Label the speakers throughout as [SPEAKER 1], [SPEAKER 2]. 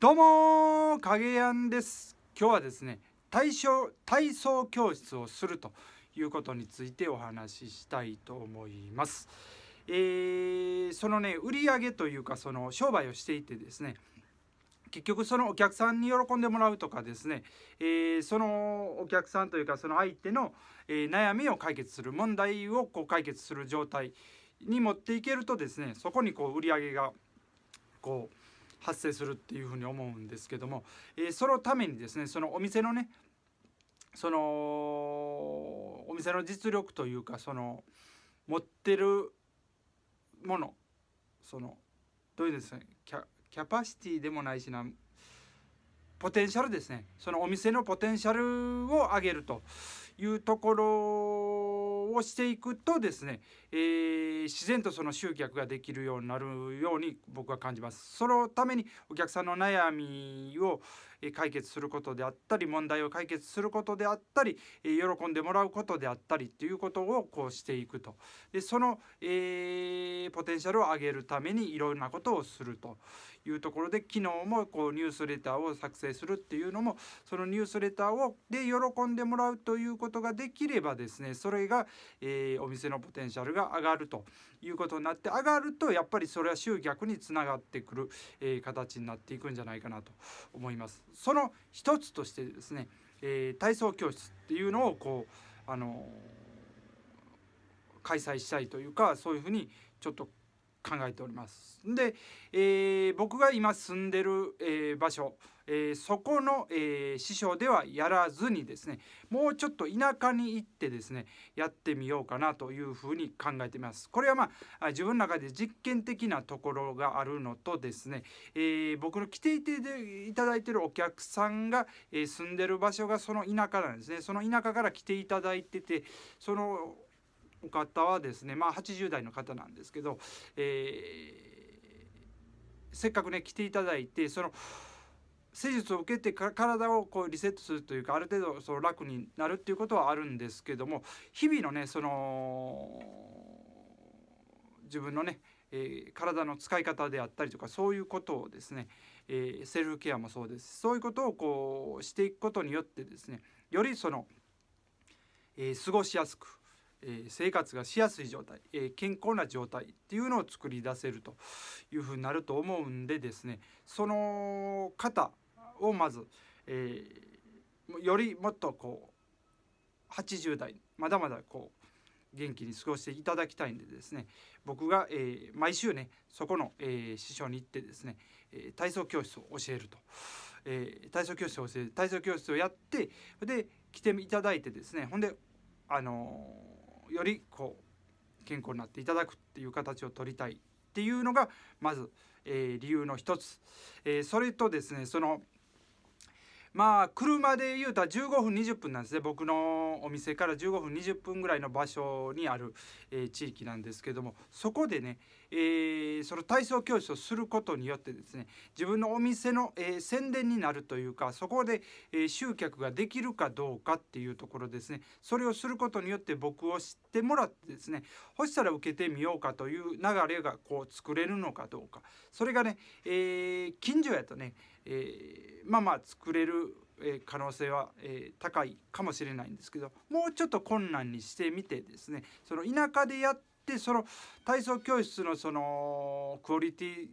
[SPEAKER 1] どうも影やんです今日はですね体操体操教室をするということについてお話ししたいと思います。えー、そのね売り上げというかその商売をしていてですね結局そのお客さんに喜んでもらうとかですね、えー、そのお客さんというかその相手の、えー、悩みを解決する問題をこう解決する状態に持っていけるとですねそこにこう売り上げがこう発生するっていうふうに思うんですけども、えー、そのためにですねそのお店のねそのお店の実力というかその持ってるものそのどういうですねキャキャパシティでもないしなポテンシャルですねそのお店のポテンシャルを上げるというところうしていくとですね、えー、自然とその集客ができるようになるように僕は感じます。そのためにお客さんの悩みを、解決することであったり問題を解決することであったり喜んでもらうことであったりということをこうしていくとでその、えー、ポテンシャルを上げるためにいろんなことをするというところで昨日もこうニュースレターを作成するっていうのもそのニュースレターをで喜んでもらうということができればですねそれが、えー、お店のポテンシャルが上がるということになって上がるとやっぱりそれは集客につながってくる、えー、形になっていくんじゃないかなと思います。その一つとしてですね、えー、体操教室っていうのをこうあの開催したいというかそういうふうにちょっと考えております。で、えー、僕が今住んでる、えー、場所、えー、そこの、え師匠ではやらずにですねもうちょっと田舎に行ってですねやってみようかなというふうに考えています。これはまあ自分の中で実験的なところがあるのとですね、え僕の来ていていただいてるお客さんが、え住んでる場所がその田舎なんですねその田舎から来ていただいててその方はですね、まあ、80代の方なんですけど、えー、せっかくね来ていただいてその施術を受けて体をこうリセットするというかある程度その楽になるっていうことはあるんですけども日々のねその自分のね、えー、体の使い方であったりとかそういうことをですね、えー、セルフケアもそうですそういうことをこうしていくことによってですねよりその、えー、過ごしやすくえ生活がしやすい状態、え健康な状態っていうのを作り出せるというふうになると思うんでですねその方をまず、えよりもっとこう80代まだまだこう元気に過ごしていただきたいんでですね僕が、えー、毎週ねそこの、えー、師匠に行ってですね、えー、体操教室を教えると、え体操教室を教える体操教室をやってで来ていただいてですねほんであのよりこう健康になっていただくっていう形を取りたいっていうのがまず、えー、理由の一つ、えー、それとですねそのまあ車で言うたら15分20分なんですね僕のお店から15分20分ぐらいの場所にある、えー、地域なんですけどもそこでね、えー、その体操教室をすることによってですね自分のお店の、えー、宣伝になるというかそこで、え集客ができるかどうかっていうところですねそれをすることによって僕を知ってもらってですねそしたら受けてみようかという流れがこう作れるのかどうかそれがね、え近所やとねえー、まあまあ作れる可能性は、え高いかもしれないんですけどもうちょっと困難にしてみてですねその田舎でやってその体操教室のそのクオリティ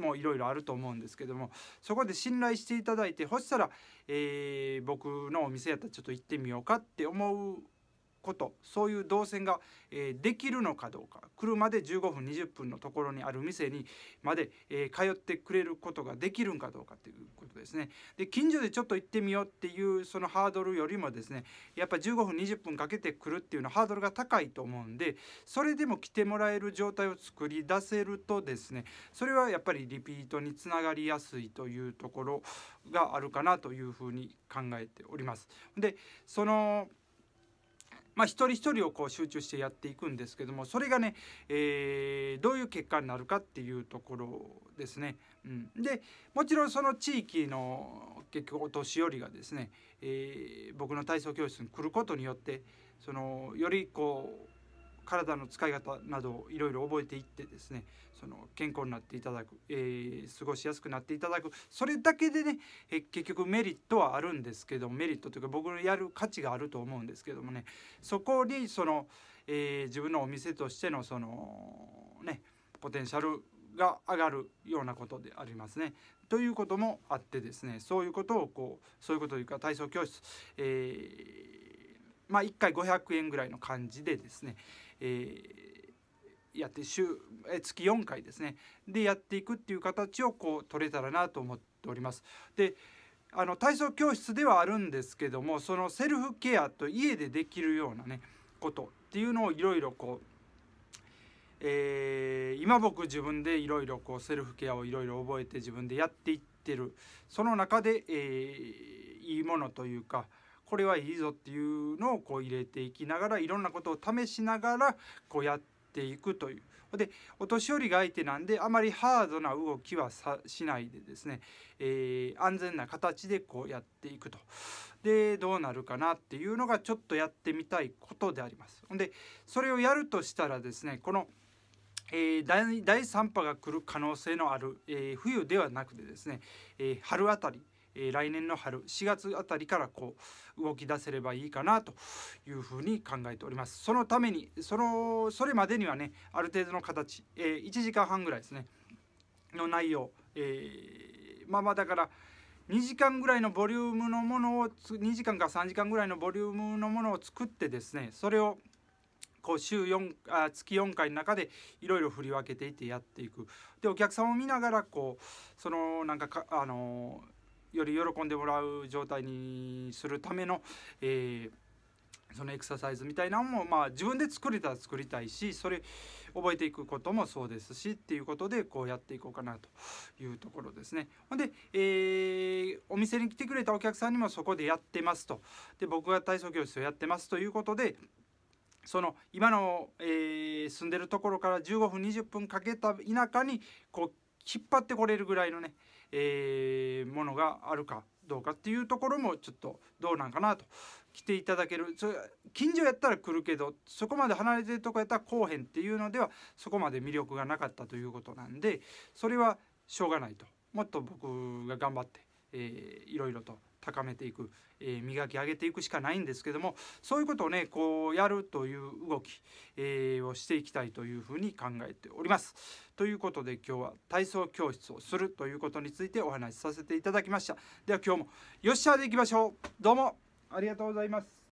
[SPEAKER 1] もいろいろあると思うんですけどもそこで信頼していただいてほしたら、えー、僕のお店やったらちょっと行ってみようかって思うことそういう動線が、えー、できるのかどうか車で15分20分のところにある店にまで、えー、通ってくれることができるんかどうかっていうことですねで近所でちょっと行ってみようっていうそのハードルよりもですねやっぱ15分20分かけてくるっていうのはハードルが高いと思うんでそれでも来てもらえる状態を作り出せるとですねそれはやっぱりリピートにつながりやすいというところがあるかなというふうに考えております。でそのまあ、一人一人をこう集中してやっていくんですけどもそれがね、えー、どういう結果になるかっていうところですね。うん、でもちろんその地域の結局お年寄りがですね、えー、僕の体操教室に来ることによってそのよりこう体の使い方などをいろいろ覚えていってですねその健康になっていただく、えー、過ごしやすくなっていただくそれだけでね、えー、結局メリットはあるんですけどメリットというか僕のやる価値があると思うんですけどもねそこにその、えー、自分のお店としてのそのねポテンシャルが上がるようなことでありますね。ということもあってですねそういうことをこうそういうことというか体操教室、えーまあ、1回500円ぐらいの感じでですね、えー、やって週月4回ですねでやっていくっていう形をこう取れたらなと思っております。であの体操教室ではあるんですけどもそのセルフケアと家でできるようなねことっていうのをいろいろこうえー、今僕自分でいろいろこうセルフケアをいろいろ覚えて自分でやっていってるその中で、えー、いいものというか、これはいいぞっていうのをこう入れていきながらいろんなことを試しながらこうやっていくという。でお年寄りが相手なんであまりハードな動きはしないでですね、えー、安全な形でこうやっていくと。でどうなるかなっていうのがちょっとやってみたいことであります。でそれをやるとしたらですねこのえー、第3波が来る可能性のある、えー、冬ではなくてですね、えー、春あたりえー、来年の春4月あたりからこう動き出せればいいかなというふうに考えておりますそのためにそのそれまでにはねある程度の形、えー、1時間半ぐらいですねの内容、えー、まあまあだから2時間ぐらいのボリュームのものを2時間か3時間ぐらいのボリュームのものを作ってですねそれをこう週4あ月4回の中でいろいろ振り分けていってやっていくでお客さんを見ながらこうそのなんかあのより喜んでもらう状態にするための、えー、そのエクササイズみたいなのも、まあ、自分で作れたら作りたいしそれ覚えていくこともそうですしっていうことでこうやっていこうかなというところですね。ほんで、えー、お店に来てくれたお客さんにもそこでやってますとで僕が体操教室をやってますということでその今の、えー、住んでるところから15分20分かけた田舎にこう引っ張ってこれるぐらいのね、えー、ものがあるかどうかっていうところもちょっとどうなんかなと来ていただけるそれ近所やったら来るけどそこまで離れてるとこやったら来おへんっていうのではそこまで魅力がなかったということなんでそれはしょうがないともっと僕が頑張ってえー、いろいろと高めていく、えー、磨き上げていくしかないんですけどもそういうことをねこうやるという動き、えー、をしていきたいというふうに考えております。ということで今日は体操教室をするということについてお話しさせていただきました。では今日もよっしゃでいきましょうどうもありがとうございます。